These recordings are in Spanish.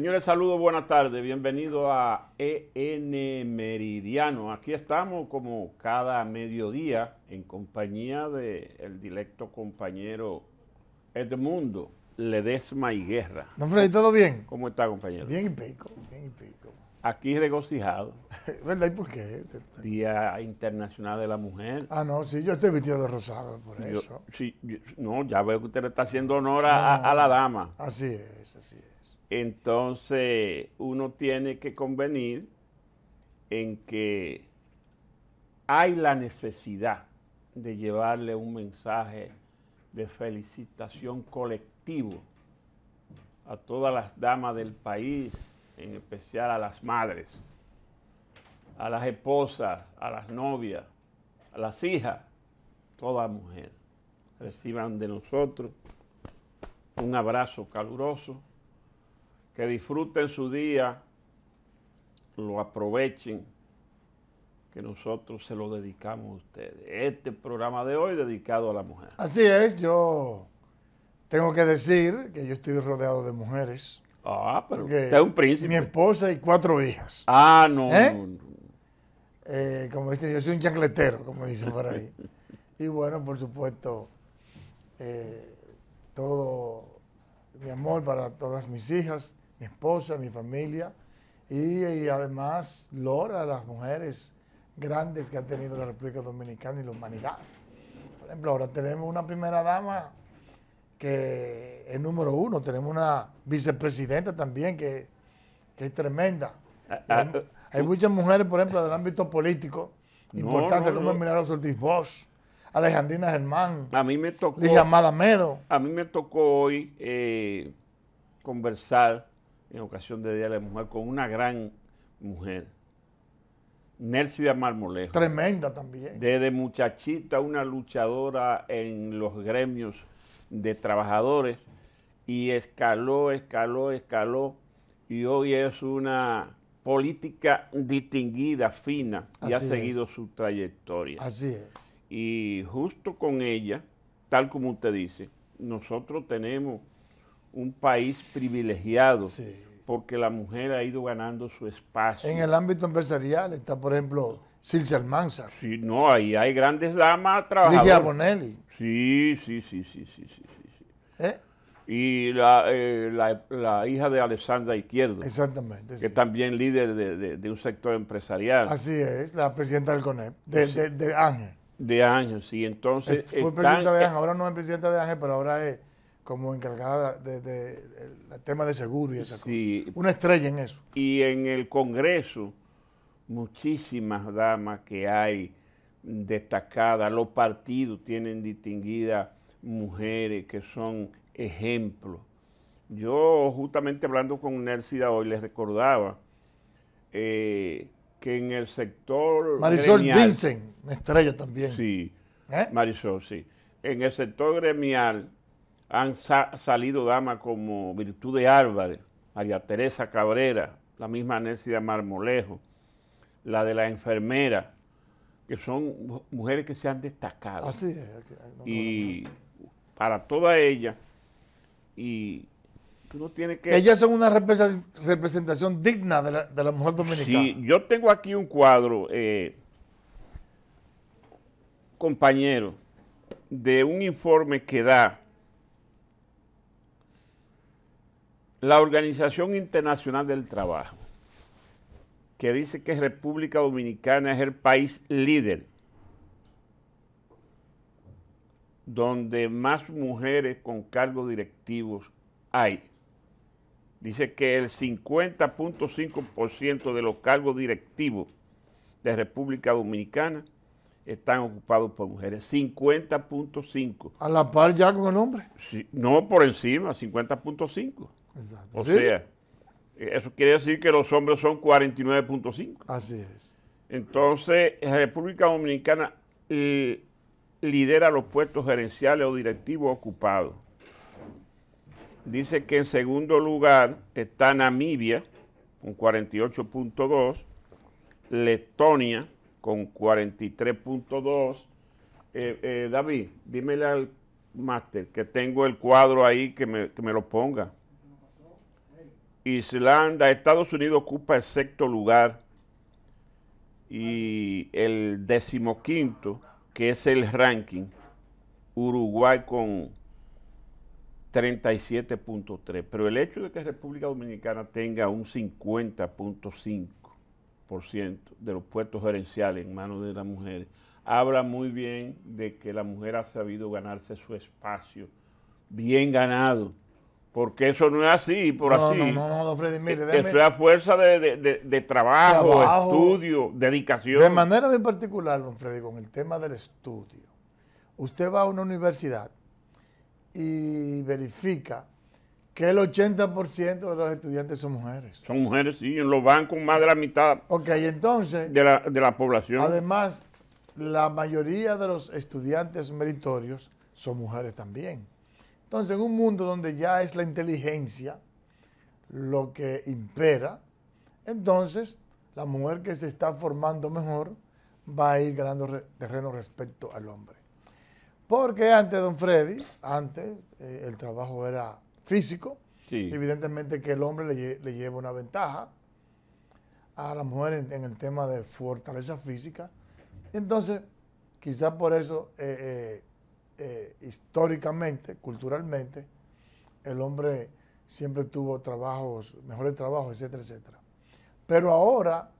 Señores, saludos, buenas tardes. Bienvenido a EN Meridiano. Aquí estamos como cada mediodía en compañía del directo compañero Edmundo Ledesma y Guerra. ¿todo bien? ¿Cómo está, compañero? Bien y pico, bien y pico. Aquí regocijado. ¿Verdad? ¿Y por qué? Día Internacional de la Mujer. Ah, no, sí, yo estoy vestido de rosado por eso. Sí, no, ya veo que usted le está haciendo honor a la dama. Así es, así es entonces uno tiene que convenir en que hay la necesidad de llevarle un mensaje de felicitación colectivo a todas las damas del país, en especial a las madres, a las esposas, a las novias, a las hijas, toda mujer. Reciban de nosotros un abrazo caluroso que disfruten su día, lo aprovechen, que nosotros se lo dedicamos a ustedes. Este programa de hoy dedicado a la mujer. Así es, yo tengo que decir que yo estoy rodeado de mujeres. Ah, pero usted es un príncipe. Mi esposa y cuatro hijas. Ah, no. ¿Eh? Eh, como dicen, yo soy un chancletero, como dicen por ahí. y bueno, por supuesto, eh, todo mi amor para todas mis hijas, mi esposa, mi familia y, además Lora, las mujeres grandes que ha tenido la República Dominicana y la humanidad. Por ejemplo, ahora tenemos una primera dama que es número uno, tenemos una vicepresidenta también que, es tremenda. Ah, hay, ah, ah, muchas mujeres, por ejemplo, del ámbito político, importantes, como Alejandrina Germán, a mí me tocó, A mí me tocó hoy eh, conversar en ocasión de Día de la Mujer con una gran mujer. de Marmolejo. Tremenda también. Desde muchachita, una luchadora en los gremios de trabajadores y escaló, escaló, escaló y hoy es una política distinguida, fina y ha seguido su trayectoria. Así es. Y justo con ella, tal como usted dice, nosotros tenemos un país privilegiado. Porque la mujer ha ido ganando su espacio. En el ámbito empresarial está, por ejemplo, Silvia Almanza. Sí, no, ahí hay grandes damas trabajando Ligia Bonelli. Sí, sí, sí, sí, sí, sí. sí. ¿Eh? Y eh, la, hija de Alessandra Izquierdo. Exactamente. Que sí. también líder de, un sector empresarial. Así es, la presidenta del CONEP, de, de Ángel. De Ángel, sí. Entonces. Fue presidenta de e Ángel, ahora no es presidenta de Ángel, pero ahora es como encargada del de, tema de seguro y esas cosas. Una estrella en eso. Y en el Congreso, muchísimas damas que hay destacadas, los partidos tienen distinguidas mujeres que son ejemplos. Yo justamente hablando con Nelsida hoy les recordaba eh, que en el sector... Marisol Pinsen, Vincent, una estrella también. Sí, ¿Eh? Marisol, sí. En el sector gremial han salido damas como de Álvarez, María Teresa Cabrera, la misma Nelsida Marmolejo, la de la enfermera, que son mujeres que se han destacado. Así es. y para todas ellas, y uno tiene que... Ellas son una representación digna de la, mujer dominicana. Sí, yo tengo aquí un cuadro, eh, compañero, de un informe que da la Organización Internacional del Trabajo, que dice que República Dominicana es el país líder donde más mujeres con cargos directivos hay. Dice que el 50.5% de los cargos directivos de República Dominicana están ocupados por mujeres. 50.5. ¿A la par ya con el hombre? no, por encima, 50.5. O sea, eso quiere decir que los hombres son 49.5. Así es. Entonces, República Dominicana eh, lidera los puestos gerenciales o directivos ocupados. Dice que en segundo lugar está Namibia con 48.2, Letonia con 43.2. Eh, eh, David, dímele al máster que tengo el cuadro ahí que me, que me lo ponga. Islanda, Estados Unidos ocupa el sexto lugar y el decimoquinto, que es el ranking, Uruguay con 37.3. Pero el hecho de que República Dominicana tenga un 50.5% de los puestos gerenciales en manos de las mujeres, habla muy bien de que la mujer ha sabido ganarse su espacio, bien ganado. Porque eso no es así, por así. No, no, no, don Freddy, mire, eh, déjeme, Eso es fuerza de, de, de, trabajo, estudio, dedicación. De manera muy particular, don Freddy, con el tema del estudio. Usted va a una universidad y verifica que el 80% de los estudiantes son mujeres. Son mujeres, sí, en los bancos más de la mitad. Ok, entonces... De la, de la población. Además, la mayoría de los estudiantes meritorios son mujeres también. Entonces, en un mundo donde ya es la inteligencia lo que impera, entonces la mujer que se está formando mejor va a ir ganando terreno respecto al hombre. Porque antes, don Freddy, antes eh, el trabajo era físico. Evidentemente que el hombre le, lleva una ventaja a la mujer en, el tema de fortaleza física. Entonces, quizás por eso eh, eh, eh, históricamente, culturalmente, el hombre siempre tuvo trabajos, mejores trabajos, etcétera, etcétera. Pero ahora,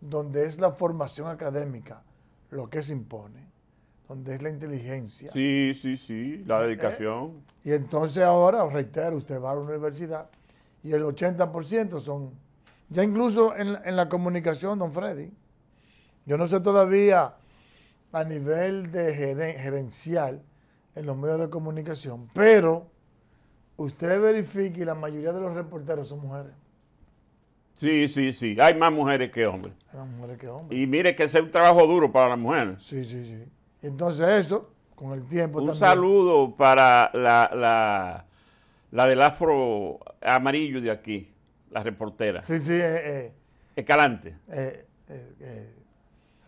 donde es la formación académica lo que se impone, donde es la inteligencia. Sí, sí, sí, la eh, dedicación. Eh, y entonces ahora, reitero, usted va a la universidad y el 80% son, ya incluso en, la comunicación, don Freddy, yo no sé todavía a nivel de gerencial en los medios de comunicación, pero usted verifique que la mayoría de los reporteros son mujeres. Sí, sí, sí. Hay más mujeres que hombres. Hay más mujeres que hombres. Y mire que ese es un trabajo duro para las mujeres. Sí, sí, sí. Entonces eso, con el tiempo un saludo para la, la, la, del afro amarillo de aquí, la reportera. Sí, sí. Eh, eh. Escalante. Eh, eh, eh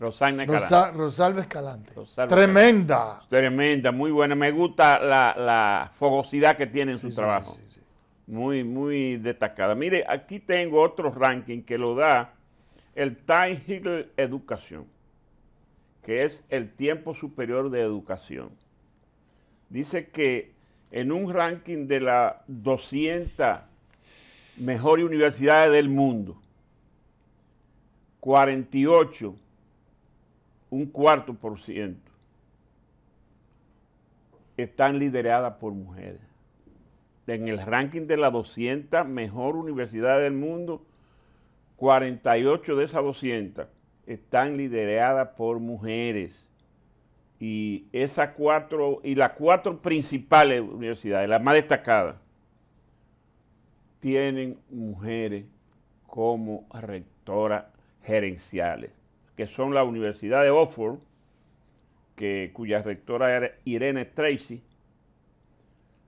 Rosalba Escalante. tremenda. Tremenda, muy buena. Me gusta la, fogosidad que tiene en su trabajo. muy, muy destacada. Mire, aquí tengo otro ranking que lo da el Time Hill Educación, que es el tiempo superior de educación. Dice que en un ranking de las 200 mejores universidades del mundo, 48 un cuarto por ciento están lideradas por mujeres. En el ranking de las 200 mejor universidades del mundo, 48 de esas 200 están lideradas por mujeres. Y esas cuatro, y las cuatro principales universidades, las más destacadas, tienen mujeres como rectoras gerenciales que son la Universidad de Oxford, que, cuya rectora era Irene Tracy,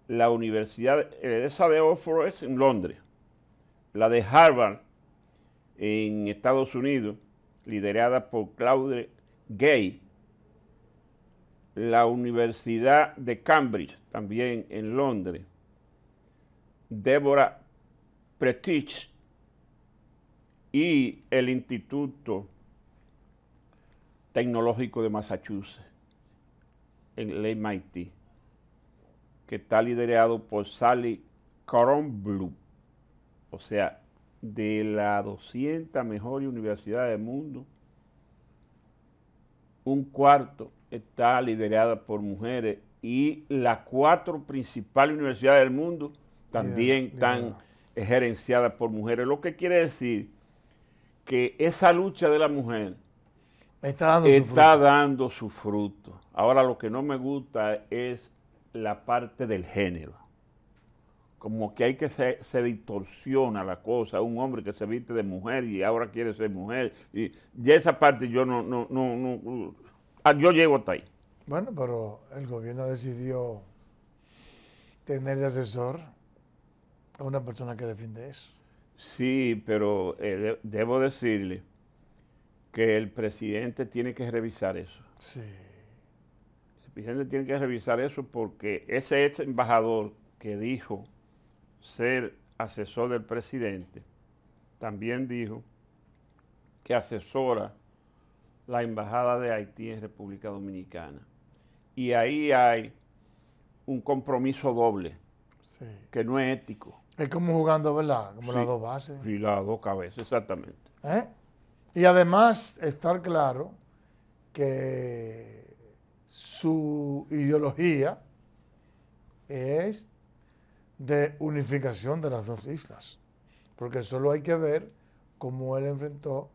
la Universidad, esa de Oxford es en Londres, la de Harvard en Estados Unidos, liderada por Claude Gay, la Universidad de Cambridge, también en Londres, Deborah Prestige y el Instituto Tecnológico de Massachusetts, en el MIT, que está liderado por Sally Kornblum, o sea, de las 200 mejores universidades del mundo, un cuarto está liderada por mujeres y las cuatro principales universidades del mundo también están gerenciadas por mujeres, lo que quiere decir que esa lucha de la mujer Está, dando, su fruto. Ahora lo que no me gusta es la parte del género. Como que hay que se, distorsiona la cosa. Un hombre que se viste de mujer y ahora quiere ser mujer. Y ya esa parte yo no, no, no, no. Ah, yo llego hasta ahí. Bueno, pero el gobierno decidió tener de asesor a una persona que defiende eso. Sí, pero eh, debo decirle que el presidente tiene que revisar eso. Sí. El presidente tiene que revisar eso porque ese ex embajador que dijo ser asesor del presidente, también dijo que asesora la embajada de Haití en República Dominicana. Y ahí hay un compromiso doble, que no es ético. Es como jugando, ¿verdad? Como las dos bases. Y las dos cabezas, exactamente. ¿Eh? Y además estar claro que su ideología es de unificación de las dos islas, porque solo hay que ver cómo él enfrentó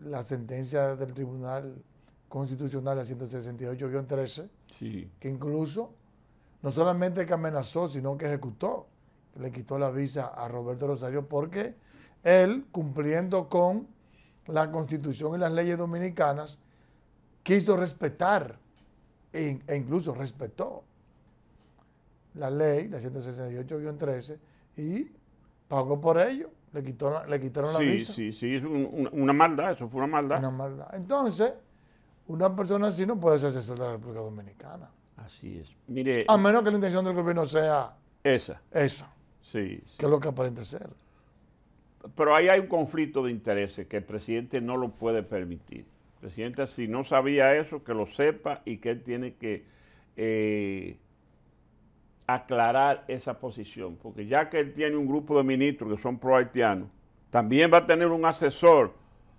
la sentencia del Tribunal Constitucional 168-13, que incluso no solamente que amenazó, sino que ejecutó, le quitó la visa a Roberto Rosario porque él, cumpliendo con la constitución y las leyes dominicanas, quiso respetar e, e incluso respetó la ley, la 168-13, y pagó por ello, le, le quitaron la visa. Sí, sí, sí, es una maldad, eso fue una maldad. Una maldad. Entonces, una persona así no puede ser asesor de la República Dominicana. Así es. Mire, a menos que la intención del gobierno sea esa. Esa. Sí. Que es lo que aparenta ser pero ahí hay un conflicto de intereses que el presidente no lo puede permitir. El presidente, si no sabía eso, que lo sepa y que él tiene que eh, aclarar esa posición, porque ya que él tiene un grupo de ministros que son pro también va a tener un asesor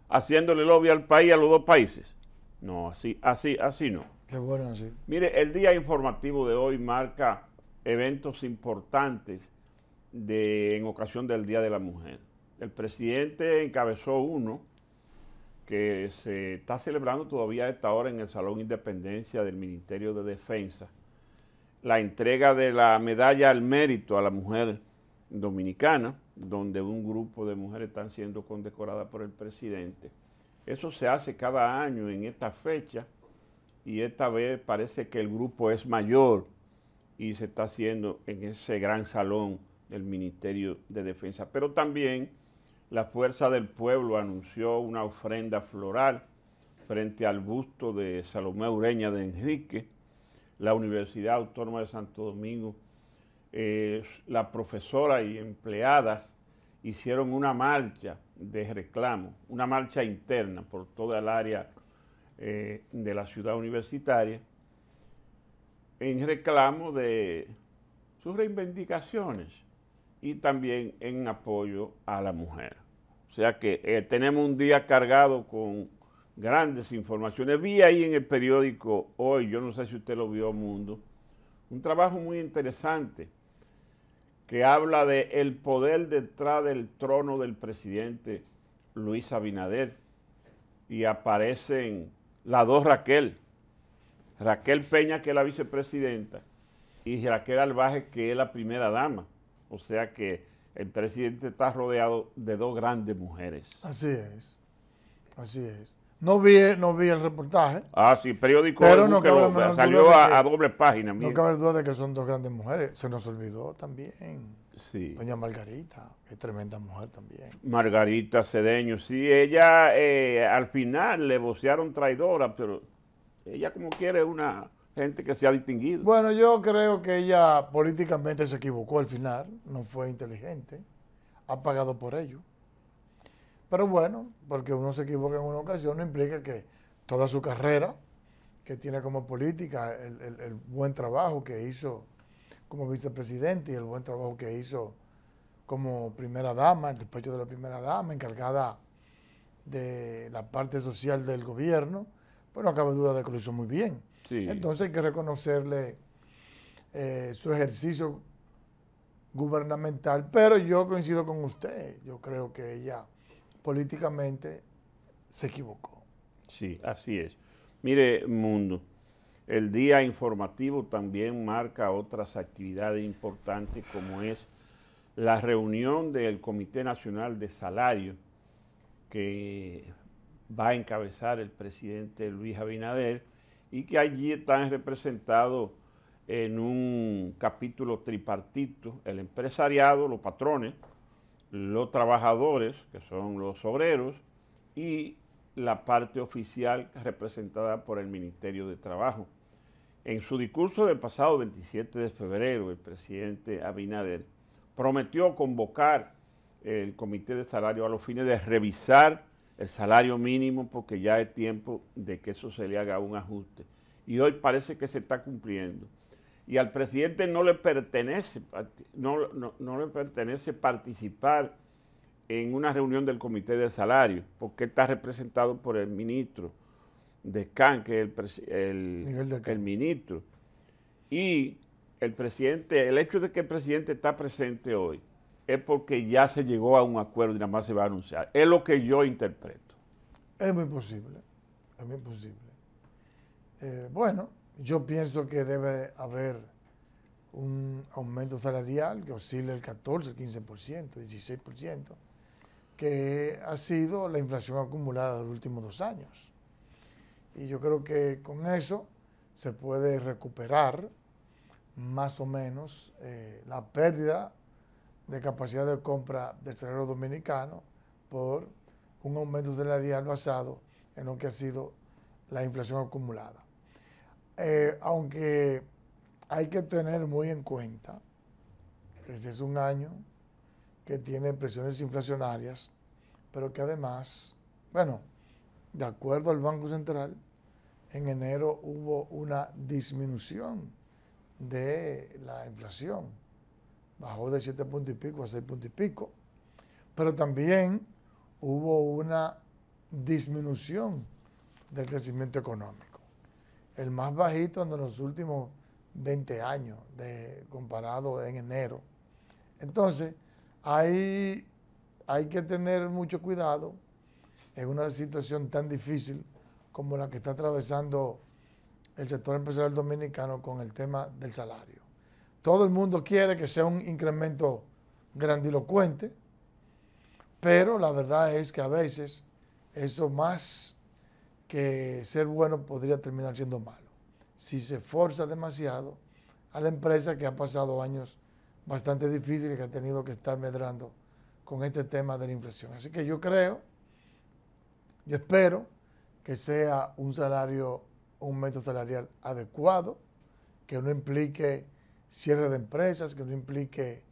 haciéndole lobby al país, a los dos países. No, así, así, así no. Qué bueno, así. Mire, el día informativo de hoy marca eventos importantes de, en ocasión del Día de la Mujer. El presidente encabezó uno que se está celebrando todavía a esta hora en el Salón Independencia del Ministerio de Defensa, la entrega de la medalla al mérito a la mujer dominicana, donde un grupo de mujeres están siendo condecoradas por el presidente. Eso se hace cada año en esta fecha y esta vez parece que el grupo es mayor y se está haciendo en ese gran salón del Ministerio de Defensa. Pero también la fuerza del pueblo anunció una ofrenda floral frente al busto de Salomé Ureña de Enrique. La Universidad Autónoma de Santo Domingo, eh, la profesora y empleadas hicieron una marcha de reclamo, una marcha interna por toda el área eh, de la ciudad universitaria, en reclamo de sus reivindicaciones y también en apoyo a la mujer. O sea que eh, tenemos un día cargado con grandes informaciones. Vi ahí en el periódico hoy, yo no sé si usted lo vio Mundo, un trabajo muy interesante que habla de el poder detrás del trono del presidente Luis Abinader y aparecen las dos Raquel, Raquel Peña que es la vicepresidenta y Raquel Albaje que es la primera dama. O sea que el presidente está rodeado de dos grandes mujeres. Así es, así es. No vi, no vi el reportaje. Ah, sí, periódico pero salió a, doble página. No cabe duda de que son dos grandes mujeres. Se nos olvidó también. Sí. Doña Margarita, que es tremenda mujer también. Margarita Cedeño, sí, ella eh, al final le vocearon traidora, pero ella como quiere una gente que se ha distinguido. Bueno, yo creo que ella políticamente se equivocó al final, no fue inteligente, ha pagado por ello. Pero bueno, porque uno se equivoca en una ocasión no implica que toda su carrera que tiene como política, el, el buen trabajo que hizo como vicepresidente y el buen trabajo que hizo como primera dama, el despacho de la primera dama, encargada de la parte social del gobierno, pues no cabe duda de que lo hizo muy bien. Entonces hay que reconocerle eh, su ejercicio gubernamental, pero yo coincido con usted, yo creo que ella políticamente se equivocó. Sí, así es. Mire, mundo, el día informativo también marca otras actividades importantes como es la reunión del Comité Nacional de Salario que va a encabezar el presidente Luis Abinader y que allí están representados en un capítulo tripartito el empresariado, los patrones, los trabajadores, que son los obreros, y la parte oficial representada por el Ministerio de Trabajo. En su discurso del pasado 27 de febrero, el presidente Abinader prometió convocar el Comité de Salario a los fines de revisar el salario mínimo porque ya es tiempo de que eso se le haga un ajuste. Y hoy parece que se está cumpliendo. Y al presidente no le pertenece, no, le pertenece participar en una reunión del comité de salario, porque está representado por el ministro de CAN, que es el, el, el ministro. Y el presidente, el hecho de que el presidente está presente hoy, es porque ya se llegó a un acuerdo y nada más se va a anunciar. Es lo que yo interpreto. Es muy posible, es muy posible. Eh, bueno, yo pienso que debe haber un aumento salarial que oscile el 14, 15%, 16%, que ha sido la inflación acumulada de los últimos dos años. Y yo creo que con eso se puede recuperar más o menos eh, la pérdida de capacidad de compra del salario dominicano por un aumento salarial basado en lo que ha sido la inflación acumulada. Eh, aunque hay que tener muy en cuenta que este es un año que tiene presiones inflacionarias, pero que además, bueno, de acuerdo al Banco Central, en enero hubo una disminución de la inflación bajó de 7 puntos y pico a 6 puntos y pico, pero también hubo una disminución del crecimiento económico, el más bajito en los últimos 20 años de, comparado en enero. Entonces, hay que tener mucho cuidado en una situación tan difícil como la que está atravesando el sector empresarial dominicano con el tema del salario. Todo el mundo quiere que sea un incremento grandilocuente, pero la verdad es que a veces eso más que ser bueno podría terminar siendo malo. Si se forza demasiado a la empresa que ha pasado años bastante difíciles, que ha tenido que estar medrando con este tema de la inflación. Así que yo creo, yo espero que sea un salario, un método salarial adecuado, que no implique cierre de empresas, que no implique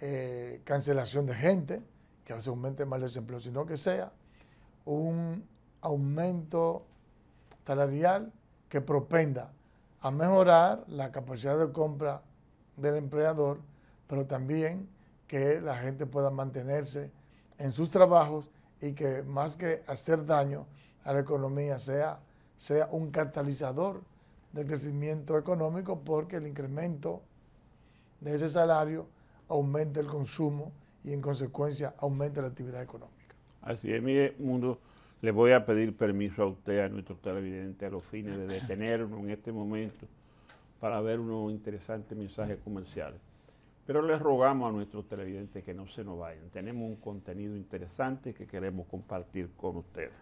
eh, cancelación de gente, que aumente más desempleo, sino que sea un aumento salarial que propenda a mejorar la capacidad de compra del empleador, pero también que la gente pueda mantenerse en sus trabajos y que más que hacer daño a la economía sea, sea un catalizador de crecimiento económico porque el incremento de ese salario aumenta el consumo y en consecuencia aumenta la actividad económica. Así es, mire, mundo, le voy a pedir permiso a usted, a nuestro televidente, a los fines de detenernos en este momento para ver unos interesantes mensajes comerciales. Pero les rogamos a nuestros televidentes que no se nos vayan. Tenemos un contenido interesante que queremos compartir con ustedes.